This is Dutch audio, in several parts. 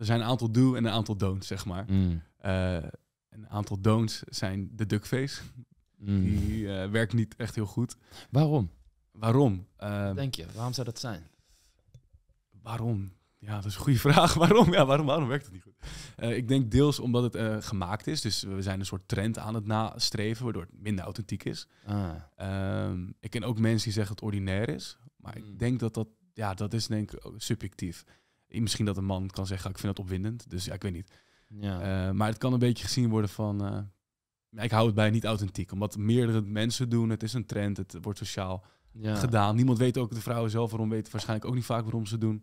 er zijn een aantal do en een aantal don'ts zeg maar. Mm. Eh, een aantal don'ts zijn de duckface. Mm. Die eh, werkt niet echt heel goed. Waarom? Waarom? Eh, denk je, waarom zou dat zijn? Waarom? Ja, dat is een goede vraag. Waarom? Ja, waarom, waarom werkt het niet goed? ik denk deels omdat het gemaakt is. Dus we zijn een soort trend aan het nastreven, waardoor het minder authentiek is. Ah. Ehm, ik ken ook mensen die zeggen dat het ordinair is. Maar ik mm. denk dat dat, ja, dat is denk ik subjectief. Misschien dat een man kan zeggen, ik vind dat opwindend. Dus ja, ik weet niet. Ja. Eh, maar het kan een beetje gezien worden van... Eh, ik hou het bij niet authentiek. Omdat meerdere mensen doen. Het is een trend. Het wordt sociaal gedaan. Niemand weet ook, de vrouwen zelf waarom weten waarschijnlijk ook niet vaak waarom ze doen.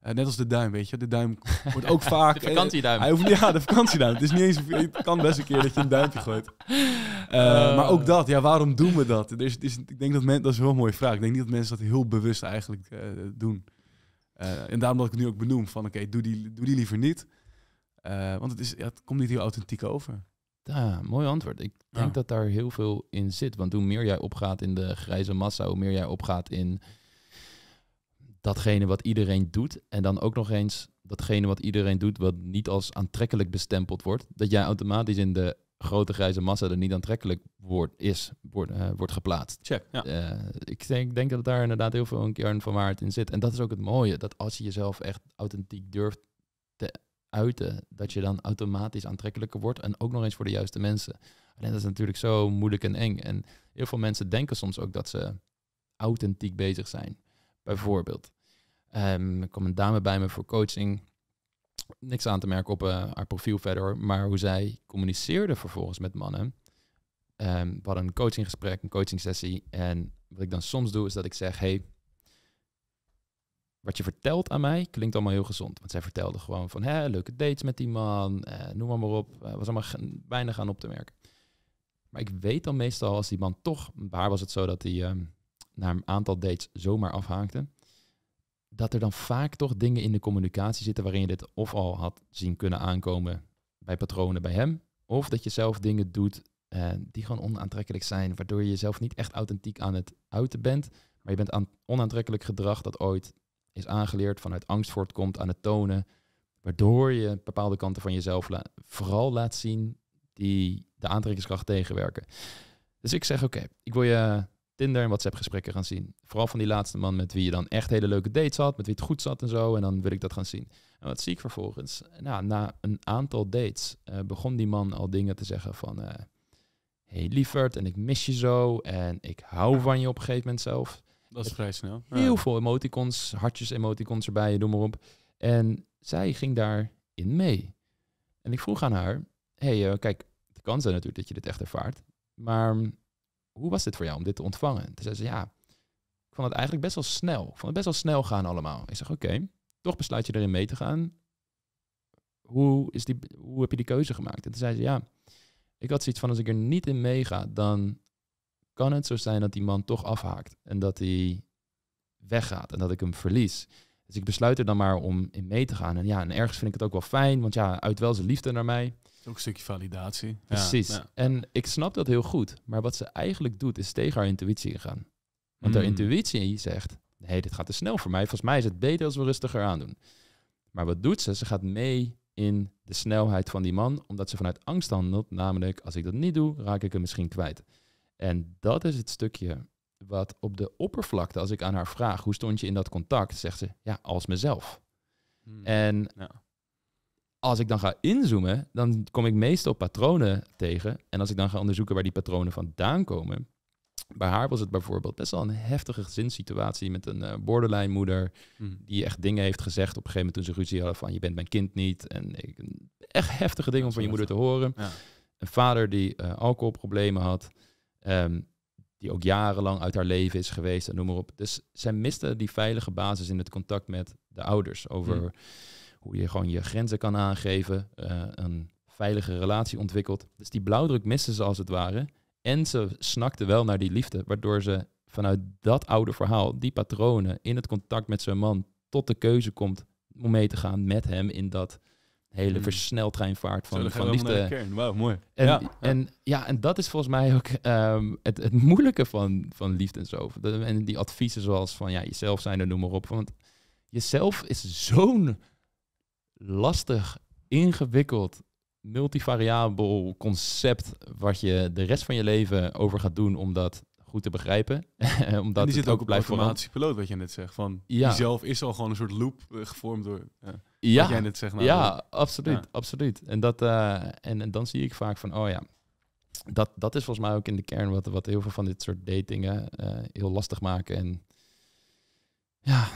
Eh, net als de duim, weet je. De duim wordt ook vaak... De vakantieduim. Hij hoeft, ja, de vakantieduim. het is niet eens... Het kan best een keer dat je een duimpje gooit. Oh. Maar ook dat. Ja, waarom doen we dat? Dus, is, ik denk dat mensen... Dat is een heel mooie vraag. Ik denk niet dat mensen dat heel bewust eigenlijk doen. Eh, en daarom dat ik het nu ook benoem van oké, doe, die, doe die liever niet. Eh, want het, is, het komt niet heel authentiek over. Ja, mooi antwoord. Ik denk dat daar heel veel in zit. Want hoe meer jij opgaat in de grijze massa, hoe meer jij opgaat in datgene wat iedereen doet. En dan ook nog eens datgene wat iedereen doet, wat niet als aantrekkelijk bestempeld wordt. Dat jij automatisch in de grote grijze massa er niet aantrekkelijk wordt, is, wordt, eh, wordt geplaatst. Check, ja. Eh, ik denk, denk dat daar inderdaad heel veel een kern van waarheid in zit. En dat is ook het mooie, dat als je jezelf echt authentiek durft te uiten, dat je dan automatisch aantrekkelijker wordt en ook nog eens voor de juiste mensen. Alleen dat is natuurlijk zo moeilijk en eng. En heel veel mensen denken soms ook dat ze authentiek bezig zijn, bijvoorbeeld. Um, er kwam een dame bij me voor coaching niks aan te merken op eh, haar profiel verder. Maar hoe zij communiceerde vervolgens met mannen. Um, we hadden een coachinggesprek, een coachingsessie. En wat ik dan soms doe, is dat ik zeg: Hey, wat je vertelt aan mij klinkt allemaal heel gezond. Want zij vertelde gewoon van hè, leuke dates met die man, eh, noem maar, maar op. Eh, was allemaal weinig aan op te merken. Maar ik weet dan meestal als die man toch, waar was het zo dat hij um, na een aantal dates zomaar afhaakte dat er dan vaak toch dingen in de communicatie zitten waarin je dit of al had zien kunnen aankomen bij patronen bij hem, of dat je zelf dingen doet eh, die gewoon onaantrekkelijk zijn, waardoor je jezelf niet echt authentiek aan het uiten bent, maar je bent aan onaantrekkelijk gedrag dat ooit is aangeleerd vanuit angst voortkomt aan het tonen, waardoor je bepaalde kanten van jezelf vooral laat zien die de aantrekkingskracht tegenwerken. Dus ik zeg oké, ik wil je Tinder en WhatsApp gesprekken gaan zien. Vooral van die laatste man met wie je dan echt hele leuke dates had, met wie het goed zat en zo. En dan wil ik dat gaan zien. En wat zie ik vervolgens? Nou, na een aantal dates eh, begon die man al dingen te zeggen van... Uh, hey lieverd, en ik mis je zo, en ik hou van je op een gegeven moment zelf. Dat is vrij snel. Heel veel emoticons, hartjes emoticons erbij, je doet maar op. En zij ging daarin mee. En ik vroeg aan haar, hey, eh, kijk, het kan zijn natuurlijk dat je dit echt ervaart. Maar hoe was dit voor jou om dit te ontvangen? Toen zei ze, ja, ik vond het eigenlijk best wel snel. Ik vond het best wel snel gaan allemaal. Ik zeg, oké, toch besluit je erin mee te gaan. Hoe, is die, hoe heb je die keuze gemaakt? En toen zei ze, ja, ik had zoiets van, als ik er niet in meega, dan kan het zo zijn dat die man toch afhaakt. En dat hij weggaat en dat ik hem verlies. Dus ik besluit er dan maar om in mee te gaan. En ja, en ergens vind ik het ook wel fijn, want ja, uit wel zijn liefde naar mij. Ook een stukje validatie. Precies. En ik snap dat heel goed. Maar wat ze eigenlijk doet, is tegen haar intuïtie ingaan. Want haar mm. intuïtie zegt, hé, hey, dit gaat te snel voor mij. Volgens mij is het beter als we rustiger aandoen. Maar wat doet ze? Ze gaat mee in de snelheid van die man, omdat ze vanuit angst handelt. Namelijk, als ik dat niet doe, raak ik hem misschien kwijt. En dat is het stukje wat op de oppervlakte, als ik aan haar vraag, hoe stond je in dat contact, zegt ze, ja, als mezelf. Mm. En als ik dan ga inzoomen, dan kom ik meestal patronen tegen. En als ik dan ga onderzoeken waar die patronen vandaan komen. Bij haar was het bijvoorbeeld best wel een heftige gezinssituatie met een uh, eh, borderline moeder. Hmm. Die echt dingen heeft gezegd op een gegeven moment toen ze ruzie hadden van je bent mijn kind niet. En echt heftige dingen om van je moeder te horen. Een vader die eh, alcoholproblemen had. Ehm, die ook jarenlang uit haar leven is geweest en noem maar op. Dus zij miste die veilige basis in het contact met de ouders over... Hmm hoe je gewoon je grenzen kan aangeven, eh, een veilige relatie ontwikkelt. Dus die blauwdruk misten ze als het ware. En ze snakte wel naar die liefde, waardoor ze vanuit dat oude verhaal, die patronen in het contact met zijn man, tot de keuze komt om mee te gaan met hem in dat hele hmm. versneltreinvaart van, van liefde. Eh, en ja, en ja, en dat is volgens mij ook ehm, het, het moeilijke van, van liefde en zo. En die adviezen zoals van ja, jezelf zijn er noem maar op. Want jezelf is zo'n lastig, ingewikkeld, multivariabel concept wat je de rest van je leven over gaat doen om dat goed te begrijpen. Omdat en die zit ook op automatische piloot, wat je net zegt. Van ja. zelf is al gewoon een soort loop eh, gevormd door eh, ja. wat jij net zegt. ja, absoluut, absoluut. En, dat, eh, en, dan zie ik vaak van, oh ja, dat, dat is volgens mij ook in de kern wat, wat heel veel van dit soort datingen heel lastig maken. En ja,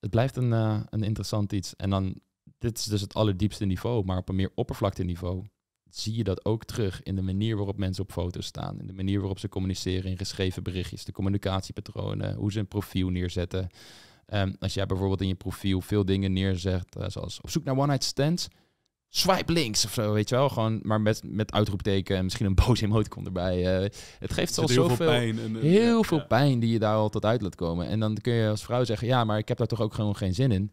het blijft een, een interessant iets. En dan dit is dus het allerdiepste niveau, maar op een meer oppervlakte niveau zie je dat ook terug in de manier waarop mensen op foto's staan, in de manier waarop ze communiceren in geschreven berichtjes, de communicatiepatronen, hoe ze een profiel neerzetten. Ehm, als jij bijvoorbeeld in je profiel veel dingen neerzet, eh, zoals op zoek naar one-night stands, swipe links of zo, weet je wel. Gewoon, maar met, met uitroepteken en misschien een boze emoticon erbij. Eh. het geeft al zoveel... Veel pijn heel veel pijn die je daar al tot uit laat komen. En dan kun je als vrouw zeggen, ja, maar ik heb daar toch ook gewoon geen zin in.